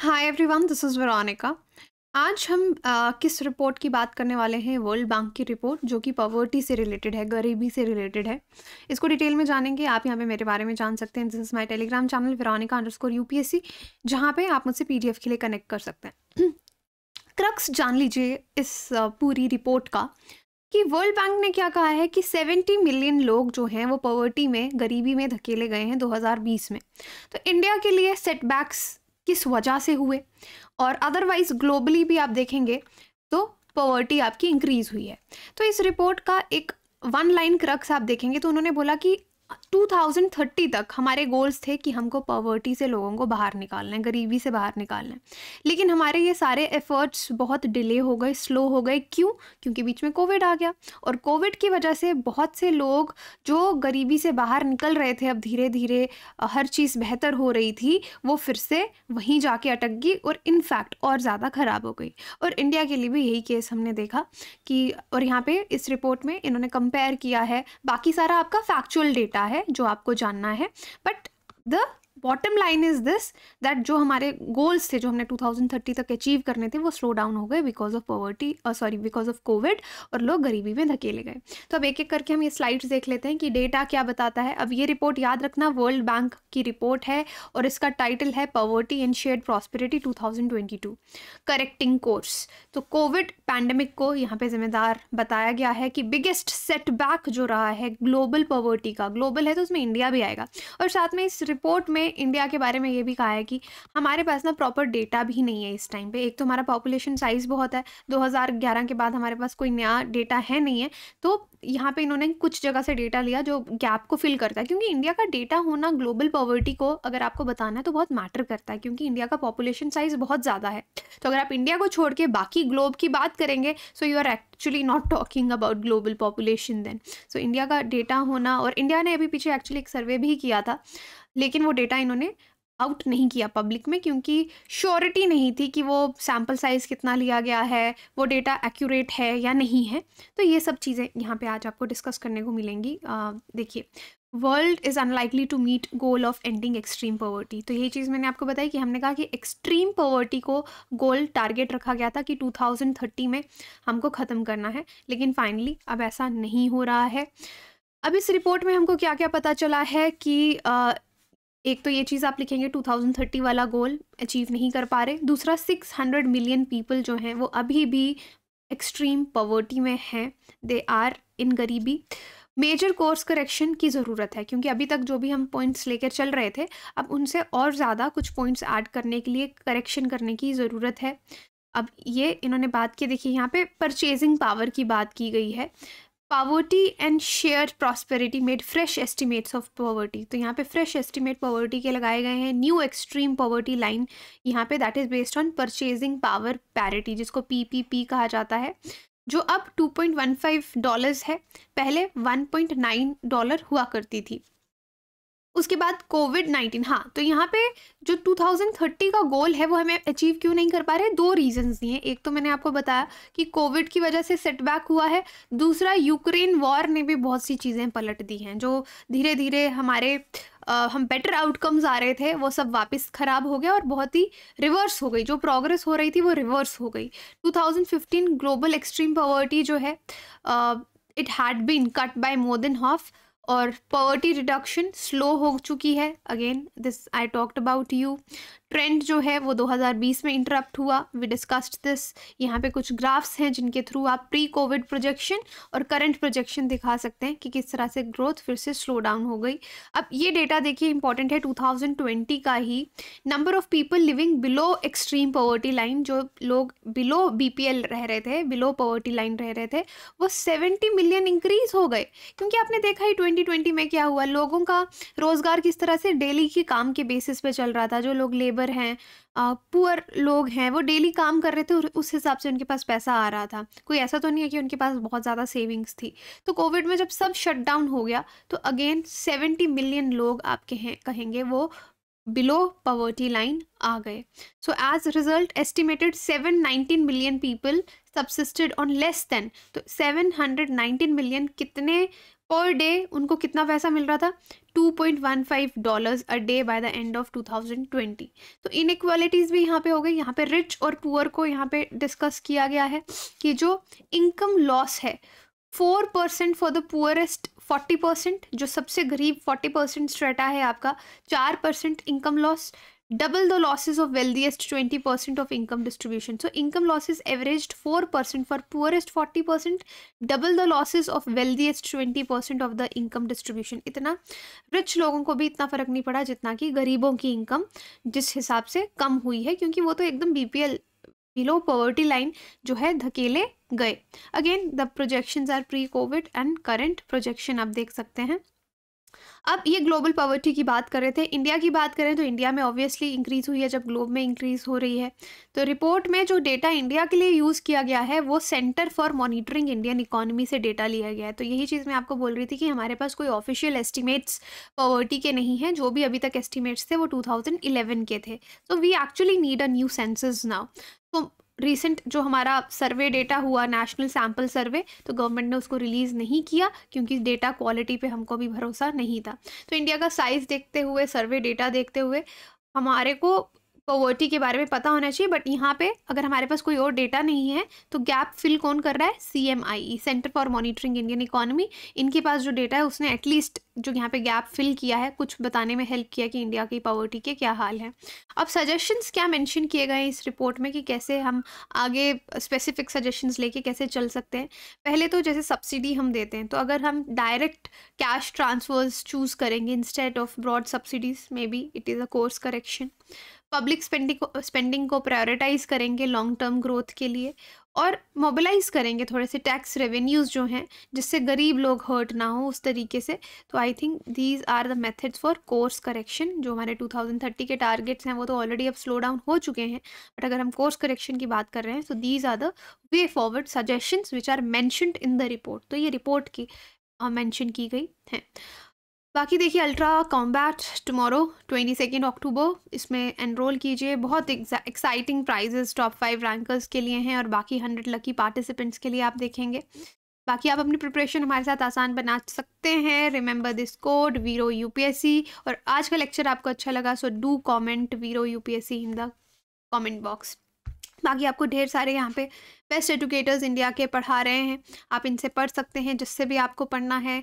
Hi everyone this is Veronica आज हम आ, किस रिपोर्ट की बात करने वाले हैं वर्ल्ड बैंक की रिपोर्ट जो कि पॉवर्टी से रिलेटेड है गरीबी से रिलेटेड है इसको डिटेल में जानेंगे आप यहाँ पे मेरे बारे में जान सकते हैं this is my Telegram channel Veronica underscore UPSC जहाँ पर आप मुझसे पी के लिए कनेक्ट कर सकते हैं क्रक्स जान लीजिए इस पूरी रिपोर्ट का कि वर्ल्ड बैंक ने क्या कहा है कि 70 मिलियन लोग जो हैं वो पॉवर्टी में गरीबी में धकेले गए हैं 2020 में तो इंडिया के लिए सेटबैक्स किस वजह से हुए और अदरवाइज ग्लोबली भी आप देखेंगे तो पॉवर्टी आपकी इंक्रीज़ हुई है तो इस रिपोर्ट का एक वन लाइन क्रक्स आप देखेंगे तो उन्होंने बोला कि 2030 तक हमारे गोल्स थे कि हमको पॉवर्टी से लोगों को बाहर निकालना है गरीबी से बाहर निकालना है लेकिन हमारे ये सारे एफर्ट्स बहुत डिले हो गए स्लो हो गए क्यों क्योंकि बीच में कोविड आ गया और कोविड की वजह से बहुत से लोग जो गरीबी से बाहर निकल रहे थे अब धीरे धीरे हर चीज़ बेहतर हो रही थी वो फिर से वहीं जाके अटक गई और इनफैक्ट और ज़्यादा ख़राब हो गई और इंडिया के लिए भी यही केस हमने देखा कि और यहाँ पर इस रिपोर्ट में इन्होंने कंपेयर किया है बाकी सारा आपका फैक्चुअल डेटा है है जो आपको जानना है but the bottom line is this that जो हमारे गोल्स थे जो हमने 2030 तक अचीव करने थे वो स्लो डाउन हो गए because of poverty sorry because of COVID और लोग गरीबी में धकेले गए तो अब एक एक करके हम ये स्लाइड्स देख लेते हैं कि डेटा क्या बताता है अब ये रिपोर्ट याद रखना वर्ल्ड बैंक की रिपोर्ट है और इसका टाइटल है poverty and share prosperity to correcting course तो कोविड पैंडमिक को यहाँ पे जिम्मेदार बताया गया है कि बिगेस्ट सेटबैक जो रहा है ग्लोबल पॉवर्टी का ग्लोबल है तो उसमें इंडिया भी आएगा और साथ में इस रिपोर्ट में इंडिया के बारे में ये भी कहा है कि हमारे पास ना प्रॉपर डेटा भी नहीं है इस टाइम पे एक तो हमारा पॉपुलेशन साइज़ बहुत है 2011 के बाद हमारे पास कोई नया डेटा है नहीं है तो यहाँ पे इन्होंने कुछ जगह से डेटा लिया जो गैप को फिल करता है क्योंकि इंडिया का डेटा होना ग्लोबल पॉवर्टी को अगर आपको बताना है तो बहुत मैटर करता है क्योंकि इंडिया का पॉपुलेशन साइज़ बहुत ज़्यादा है तो अगर आप इंडिया को छोड़ के बाकी ग्लोब की बात करेंगे so you are actually not talking about global population then so India का डेटा होना और इंडिया ने अभी पीछे एक्चुअली एक सर्वे भी किया था लेकिन वो डेटा इन्होंने आउट नहीं किया पब्लिक में क्योंकि श्योरिटी नहीं थी कि वो सैम्पल साइज़ कितना लिया गया है वो डेटा एक्यूरेट है या नहीं है तो ये सब चीज़ें यहाँ पे आज आपको डिस्कस करने को मिलेंगी देखिए world is unlikely to meet goal of ending extreme poverty तो ये चीज़ मैंने आपको बताई कि हमने कहा कि एक्सट्रीम पॉवर्टी को गोल टारगेट रखा गया था कि 2030 में हमको ख़त्म करना है लेकिन फाइनली अब ऐसा नहीं हो रहा है अब इस रिपोर्ट में हमको क्या क्या पता चला है कि uh, एक तो ये चीज़ आप लिखेंगे 2030 वाला गोल अचीव नहीं कर पा रहे दूसरा 600 मिलियन पीपल जो हैं वो अभी भी एक्सट्रीम पवर्टी में हैं दे आर इन गरीबी मेजर कोर्स करेक्शन की ज़रूरत है क्योंकि अभी तक जो भी हम पॉइंट्स लेकर चल रहे थे अब उनसे और ज़्यादा कुछ पॉइंट्स ऐड करने के लिए करेक्शन करने की ज़रूरत है अब ये इन्होंने बात की देखिए यहाँ पे परचेजिंग पावर की बात की गई है poverty and share prosperity made fresh estimates of poverty तो यहाँ पे फ्रेश एस्टिमेट पॉवर्टी के लगाए गए हैं न्यू एक्सट्रीम पॉवर्टी लाइन यहाँ पे that is based on purchasing power parity जिसको पीपीपी कहा जाता है जो अब 2.15 डॉलर्स है पहले 1.9 डॉलर हुआ करती थी उसके बाद कोविड नाइन्टीन हाँ तो यहाँ पे जो 2030 का गोल है वो हमें अचीव क्यों नहीं कर पा रहे दो रीजन दिए एक तो मैंने आपको बताया कि कोविड की वजह से सेटबैक हुआ है दूसरा यूक्रेन वॉर ने भी बहुत सी चीज़ें पलट दी हैं जो धीरे धीरे हमारे आ, हम बेटर आउटकम्स आ रहे थे वो सब वापस ख़राब हो गया और बहुत ही रिवर्स हो गई जो प्रोग्रेस हो रही थी वो रिवर्स हो गई टू ग्लोबल एक्सट्रीम पॉवर्टी जो है it had been cut by more than half और पॉवर्टी रिडक्शन स्लो हो चुकी है again this I talked about you trend जो है वो 2020 में इंटरप्ट हुआ वी डिस्कस्ड दिस यहाँ पे कुछ ग्राफ्स हैं जिनके थ्रू आप प्री कोविड प्रोजेक्शन और करंट प्रोजेक्शन दिखा सकते हैं कि किस तरह से ग्रोथ फिर से स्लो डाउन हो गई अब ये डेटा देखिए इंपॉर्टेंट है 2020 का ही number of people living below extreme poverty line जो लोग बिलो बी रह रहे थे बिलो पॉवर्टी लाइन रह रहे थे वो सेवेंटी मिलियन इंक्रीज़ हो गए क्योंकि आपने देखा ही ट्वेंटी में क्या हुआ लोगों का रोज़गार किस तरह से डेली के काम के बेसिस पे चल रहा था जो लोग लेबर लेबर हैं पुअर लोग हैं वो डेली काम कर रहे थे और उस हिसाब से उनके पास पैसा आ रहा था कोई ऐसा तो नहीं है कि उनके पास बहुत ज़्यादा सेविंग्स थी तो कोविड में जब सब शट डाउन हो गया तो अगेन सेवेंटी मिलियन लोग आपके हैं कहेंगे वो बिलो पवर्टी लाइन आ गए so as result estimated seven nineteen million people subsisted on less than तो सेवन हंड्रेड नाइनटीन मिलियन कितने पर डे उनको कितना पैसा मिल रहा था 2.15 dollars a day by the end of 2020 तो इनक्वालिटीज़ भी यहाँ पे हो गई यहाँ पे रिच और पुअर को यहाँ पे डिस्कस किया गया है कि जो इनकम लॉस है four percent for the poorest forty percent जो सबसे गरीब फोर्टी परसेंट स्ट्रेटा है आपका चार percent income loss double the losses of wealthiest 20% of income distribution. So income losses averaged 4% for poorest 40%, double the losses of wealthiest 20% of the income distribution. इतना rich लोगों को भी इतना फ़र्क नहीं पड़ा जितना कि गरीबों की इनकम जिस हिसाब से कम हुई है क्योंकि वो तो एकदम बीपीएल बिलो पॉवर्टी लाइन जो है धकेले गए again the projections are pre COVID and current projection आप देख सकते हैं अब ये ग्लोबल पॉवर्टी की बात कर रहे थे इंडिया की बात करें तो इंडिया में ऑब्वियसली इंक्रीज़ हुई है जब ग्लोब में इंक्रीज़ हो रही है तो रिपोर्ट में जो डेटा इंडिया के लिए यूज़ किया गया है वो centre for monitoring Indian economy से डेटा लिया गया है तो यही चीज़ मैं आपको बोल रही थी कि हमारे पास कोई ऑफिशियल एस्टिमेट्स पॉवर्टी के नहीं हैं जो भी अभी तक एस्टिमेट्स थे वो टू के थे so we actually need a new census now तो रिसेंट जो हमारा सर्वे डेटा हुआ नेशनल सैम्पल सर्वे तो गवर्नमेंट ने उसको रिलीज़ नहीं किया क्योंकि डेटा क्वालिटी पे हमको भी भरोसा नहीं था तो इंडिया का साइज़ देखते हुए सर्वे डेटा देखते हुए हमारे को पॉवर्टी के बारे में पता होना चाहिए बट यहाँ पे अगर हमारे पास कोई और डेटा नहीं है तो गैप फिल कौन कर रहा है C M I E centre for monitoring Indian economy इनके पास जो डेटा है उसने एटलीस्ट जो यहाँ पे गैप फिल किया है कुछ बताने में हेल्प किया कि इंडिया की पॉवर्टी के क्या हाल हैं अब सजेशंस क्या मेंशन किए गए हैं इस रिपोर्ट में कि कैसे हम आगे स्पेसिफिक सजेशंस लेके कैसे चल सकते हैं पहले तो जैसे सब्सिडी हम देते हैं तो अगर हम डायरेक्ट कैश ट्रांसफर्स चूज़ करेंगे instead of broad subsidies may be it is a course correction public spending spending को प्रायोरिटाइज करेंगे लॉन्ग टर्म ग्रोथ के लिए और मोबिलाइज़ करेंगे थोड़े से टैक्स रेवेन्यूज़ जो हैं जिससे गरीब लोग हर्ट ना हो उस तरीके से तो I think these are the methods for course correction जो हमारे 2030 के टारगेट्स हैं वो तो ऑलरेडी अब स्लो डाउन हो चुके हैं बट अगर हम कोर्स करेक्शन की बात कर रहे हैं तो these are the way forward suggestions which are mentioned in the report तो ये रिपोर्ट की मैंशन uh, की गई हैं बाकी देखिए ultra combat tomorrow twenty second October इसमें एनरोल कीजिए बहुत exciting prizes top five rankers के लिए हैं और बाकी हंड्रेड लकी पार्टिसिपेंट्स के लिए आप देखेंगे बाकी आप अपनी प्रिपरेशन हमारे साथ आसान बना सकते हैं रिमेंबर दिस कोड वीरो यू और आज का लेक्चर आपको अच्छा लगा सो डू कॉमेंट वीरो सी इन द कॉमेंट बॉक्स बाकी आपको ढेर सारे यहाँ पे बेस्ट एजुकेटर्स इंडिया के पढ़ा रहे हैं आप इनसे पढ़ सकते हैं जिससे भी आपको पढ़ना है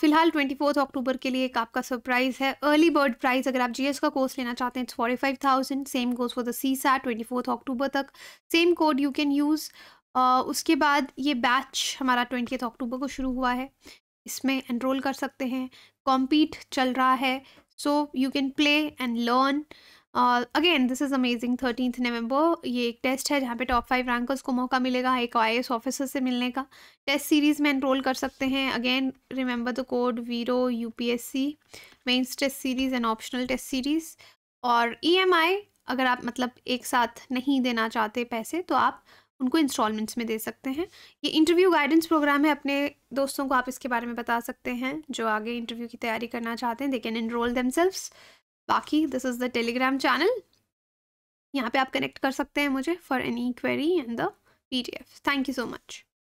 फिलहाल ट्वेंटी फोर्थ अक्टूबर के लिए एक आपका सरप्राइज़ है अर्ली बर्ड प्राइज़ अगर आप जीएस का कोर्स लेना चाहते हैं it's forty five thousand same course for the CSAT twenty fourth October तक same code you can use उसके बाद ये बैच हमारा ट्वेंटी अक्टूबर को शुरू हुआ है इसमें एनरोल कर सकते हैं कॉम्पीट चल रहा है so you can play and learn again this is amazing thirtieth November ये एक टेस्ट है जहाँ पे टॉप फाइव रैंकर्स को मौका मिलेगा एक आई एस ऑफिसर से मिलने का टेस्ट सीरीज़ में एनरोल कर सकते हैं अगेन रिमेंबर द कोड वीरो U P S C mains test series and optional test series और ई एम आई अगर आप मतलब एक साथ नहीं देना चाहते पैसे तो आप उनको इंस्टॉलमेंट्स में दे सकते हैं ये इंटरव्यू गाइडेंस प्रोग्राम है अपने दोस्तों को आप इसके बारे में बता सकते हैं जो आगे इंटरव्यू की तैयारी करना चाहते हैं दे कैन एनरोल देमसेल्व्स बाकी this is the Telegram channel यहाँ पे आप कनेक्ट कर सकते हैं मुझे for any query and the P thank you so much